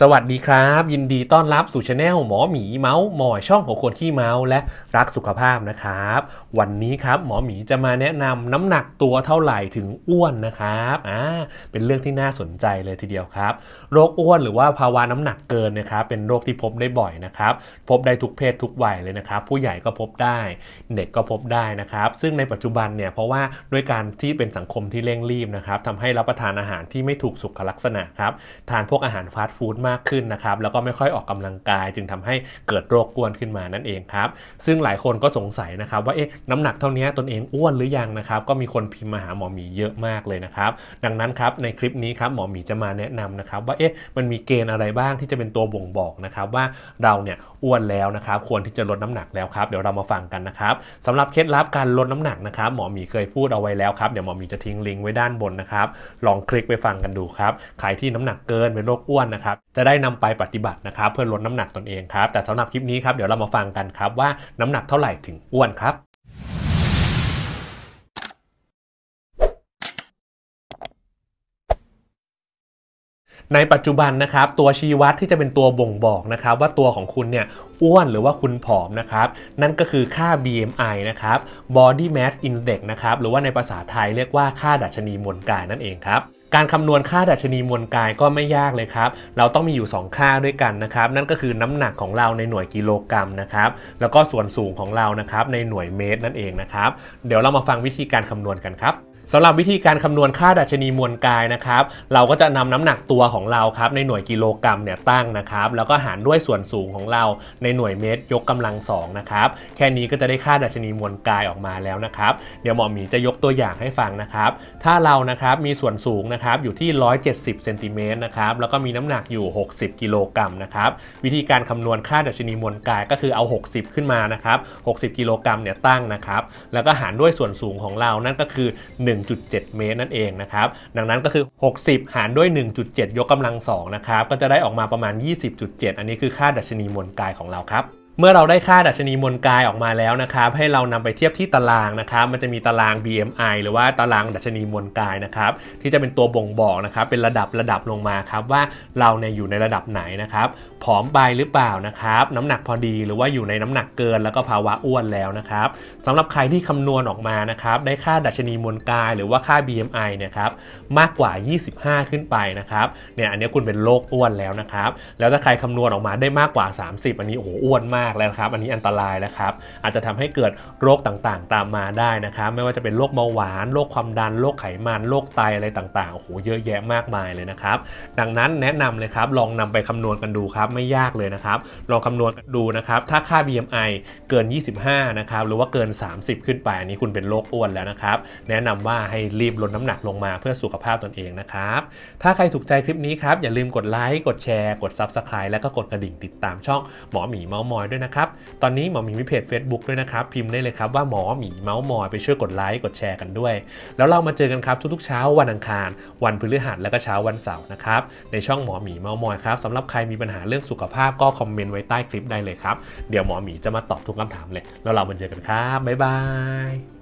สวัสดีครับ ยินดีต้อนรับสู่ช anel หมอหมีเมาส์หมอยช่องของคนที่เมาส์และรักสุขภาพนะครับ วันนี้ครับหมอหมีจะมาแนะนำน้ำหนักตัวเท่าไหร่ถึงอ้วนนะครับอ่าเป็นเรื่องที่น่าสนใจเลยทีเดียวครับ โรคอ้วนหรือว่าภาวะน้ำหนักเกินนะครับ เป็นโรคที่พบได้บ่อยนะครับ พบได้ทุกเพศทุกวัยเลยนะครับ ผู้ใหญ่ก็พบได้ เด็กก็พบได้นะครับ ซึ่งในปัจจุบันเนี่ยเพราะว่าด้วยการที่เป็นสังคมที่เร่งรีบนะครับทำให้รับประทานอาหารที่ไม่ถูกสุขลักษณะครับทานพวกอาหารฟาสต์ฟู้ดมากขึ้นนะครับแล้วก็ไม่ค่อยออกกำลังกาย จึงทำให้เกิดโรคอ้วนขึ้นมานั่นเองครับซึ่งหลายคนก็สงสัยนะครับว่าเอ๊ะน้ำหนักเท่านี้ตนเองอ้วนหรือยังนะครับก็มีคนพิมพ์มาหาหมอหมีเยอะมากเลยนะครับ ดังนั้นครับในคลิปนี้ครับหมอหมีจะมาแนะนำนะครับ ว่าเอ๊ะมันมีเกณฑ์อะไรบ้างที่จะเป็นตัวบ่งบอกนะครับว่าเราเนี่ยอ้วนแล้วนะครับ ควรที่จะลดน้ำหนักแล้วครับเดี๋ยวเรามาฟังกันนะครับสำหรับเคล็ดลับการลดน้ำหนักนะครับหมอหมีเคยพูดเอาไว้แล้วครับเดี๋ยวหมอหมีจะทิ้งลิงก์ไว้ด้านบนนะครับ ลองคลิกไปฟังกันดูครับใครที่น้ำหนักเกินเป็นโรคอ้วนนะครับจะได้นำไปปฏิบัตินะครับเพื่อลดน้ำหนักตนเองครับแต่สำหรับคลิปนี้ครับเดี๋ยวเรามาฟังกันครับว่าน้ำหนักเท่าไหร่ถึงอ้วนครับ ในปัจจุบันนะครับ ตัวชี้วัดที่จะเป็นตัวบ่งบอกนะครับว่าตัวของคุณเนี่ยอ้วนหรือว่าคุณผอมนะครับ นั่นก็คือค่า BMI นะครับ Body Mass Index นะครับหรือว่าในภาษาไทยเรียกว่าค่าดัชนีมวลกายนั่นเองครับการคำนวณค่าดัชนีมวลกายก็ไม่ยากเลยครับ เราต้องมีอยู่ 2 ค่าด้วยกันนะครับ นั่นก็คือน้ำหนักของเราในหน่วยกิโลกรัมนะครับ แล้วก็ส่วนสูงของเรานะครับในหน่วยเมตรนั่นเองนะครับ เดี๋ยวเรามาฟังวิธีการคำนวณกันครับสำหรับวิธีการคำนวณค่าดัชนีมวลกายนะครับ เราก็จะนำน้ำหนักตัวของเราครับ ในหน่วยกิโลกรรัมเนี่ยตั้งนะครับ แล้วก็หารด้วยส่วนสูงของเราในหน่วยเมตร ยกกำลังสองนะครับ แค่นี้ก็จะได้ค่าดัชนีมวลกายออกมาแล้วนะครับ เดี๋ยวหมอหมีจะยกตัวอย่างให้ฟังนะครับ ถ้าเรานะครับ มีส่วนสูงนะครับอยู่ที่ 170เซนติเมตรนะครับ แล้วก็มีน้ำหนักอยู่ 60กิโลกรรัมนะครับ วิธีการคำนวณค่าดัชนีมวลกายก็คือเอา 60 ขึ้นมานะครับ60กิโลกรรัมเนี่ยตั้งนะครับ แล้วก็หารด้วยส่วนสูงของเรานั่นก็คือ 1 1.7เมตรนั่นเองนะครับ ดังนั้นก็คือ 60 หารด้วย 1.7 ยกกำลัง 2 นะครับ ก็จะได้ออกมาประมาณ 20.7 อันนี้คือค่าดัชนีมวลกายของเราครับเมื่อเราได้ค่าดัชนีมวลกายออกมาแล้วนะครับให้เรานำไปเทียบที่ตารางนะครับมันจะมีตาราง BMI หรือว่าตารางดัชนีมวลกายนะครับที่จะเป็นตัวบ่งบอกนะครับเป็นระดับระดับลงมาครับว่าเราเนี่ยอยู่ในระดับไหนนะครับผอมไปหรือเปล่านะครับน้ำหนักพอดีหรือว่าอยู่ในน้ำหนักเกินแล้วก็ภาวะอ้วนแล้วนะครับสำหรับใครที่คำนวณออกมานะครับ ได้ค่าดัชนีมวลกายหรือว่าค่า BMI นะครับมากกว่า 25 ขึ้นไปนะครับ เนี่ยอันนี้คุณเป็นโรคอ้วนแล้วนะครับแล้วถ้าใครคำนวณออกมาได้มากกว่า 30 อันนี้โอ้โหอ้วนมากากแล้วครับอันนี้อันตรายแล้วครับอาจจะทำให้เกิดโรคต่างๆ ตามมาได้นะครับไม่ว่าจะเป็นโรคเบาหวานโรคความดันโรคไขมันโรคไตอะไรต่างๆโอ้โหเยอะแยะมากมายเลยนะครับดังนั้นแนะนำเลยครับลองนำไปคำนวณกันดูครับไม่ยากเลยนะครับลองคำนวณดูนะครับถ้าค่า BMI เกิน 25นะครับหรือว่าเกิน 30 ขึ้นไปอันนี้คุณเป็นโรคอ้วนแล้วนะครับแนะนำว่าให้รีบลดน้ำหนักลงมาเพื่อสุขภาพตนเองนะครับถ้าใครถูกใจคลิปนี้ครับอย่าลืมกดไลค์กดแชร์กด Subscribe แล้วก็กดกระดิ่งติดตามช่องหมอหมีเมา์มอยด้วยด้วยนะครับตอนนี้หมอหมีมีเพจ Facebook ด้วยนะครับ พิมพ์ได้เลยครับว่าหมอหมีเมาส์มอยไปช่วยกดไลค์กดแชร์กันด้วย แล้วเรามาเจอกันครับทุกๆเช้าวันอังคาร วันพฤหัสและก็เช้าวันเสาร์นะครับในช่องหมอหมีเมาส์มอยครับสำหรับใครมีปัญหาเรื่องสุขภาพก็คอมเมนต์ไว้ใต้คลิปได้เลยครับ เดี๋ยวหมอหมีจะมาตอบทุกคำถามเลยแล้วเรามาเจอกันครับบ๊ายบาย